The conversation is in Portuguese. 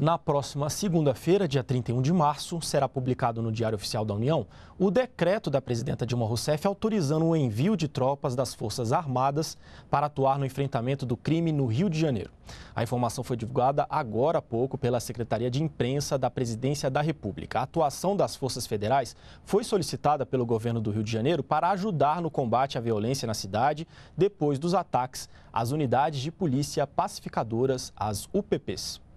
Na próxima segunda-feira, dia 31 de março, será publicado no Diário Oficial da União o decreto da presidenta Dilma Rousseff autorizando o envio de tropas das Forças Armadas para atuar no enfrentamento do crime no Rio de Janeiro. A informação foi divulgada agora há pouco pela Secretaria de Imprensa da Presidência da República. A atuação das Forças Federais foi solicitada pelo governo do Rio de Janeiro para ajudar no combate à violência na cidade depois dos ataques às unidades de polícia pacificadoras, as UPPs.